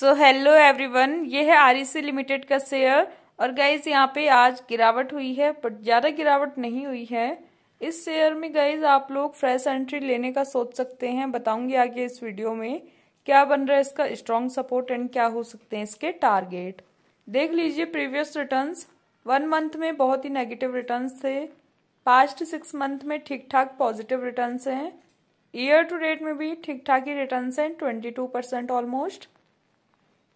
so hello everyone ये है R limited e का शेयर और गाइज यहाँ पे आज गिरावट हुई है बट ज़्यादा गिरावट नहीं हुई है इस शेयर में गाइज आप लोग फ्रेश एंट्री लेने का सोच सकते हैं बताऊंगी आगे इस वीडियो में क्या बन रहा है इसका स्ट्रॉन्ग सपोर्ट एंड क्या हो सकते हैं इसके टारगेट देख लीजिए प्रीवियस रिटर्न वन मंथ में बहुत ही नेगेटिव रिटर्न थे पास्ट सिक्स मंथ में ठीक ठाक पॉजिटिव रिटर्न हैं ईयर टू डेट में भी ठीक ठाक ही रिटर्न हैं twenty two percent almost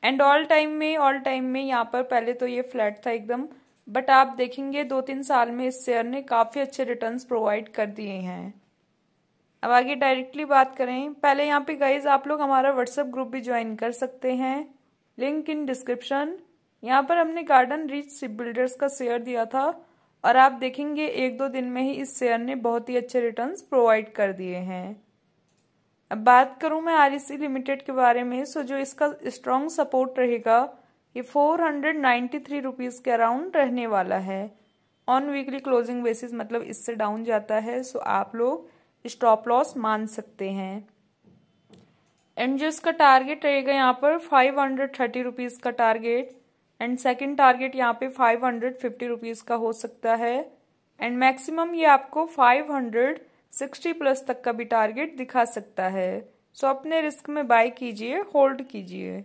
and all time में ऑल टाइम में यहाँ पर पहले तो ये फ्लैट था एकदम बट आप देखेंगे दो तीन साल में इस शेयर ने काफ़ी अच्छे रिटर्न्स प्रोवाइड कर दिए हैं अब आगे डायरेक्टली बात करें पहले यहाँ पे गाइज आप लोग हमारा व्हाट्सएप ग्रुप भी ज्वाइन कर सकते हैं लिंक इन डिस्क्रिप्शन यहाँ पर हमने गार्डन रिच सिप बिल्डर्स का शेयर दिया था और आप देखेंगे एक दो दिन में ही इस शेयर ने बहुत ही अच्छे रिटर्न्स प्रोवाइड कर दिए हैं अब बात करूं मैं आरईसी लिमिटेड e के बारे में सो जो इसका स्ट्रॉन्ग सपोर्ट रहेगा ये four hundred ninety three rupees के अराउंड रहने वाला है ऑन वीकली क्लोजिंग बेसिस मतलब इससे डाउन जाता है सो आप लोग स्टॉप लॉस मान सकते हैं एंड जो इसका टारगेट रहेगा यहाँ पर फाइव हंड्रेड थर्टी रुपीज़ का टारगेट एंड सेकंड टारगेट यहाँ पे फाइव हंड्रेड फिफ्टी रुपीज़ का हो सकता है एंड मैक्सिमम ये आपको फाइव हंड्रेड सिक्सटी प्लस तक का भी टारगेट दिखा सकता है सो अपने रिस्क में बाय कीजिए होल्ड कीजिए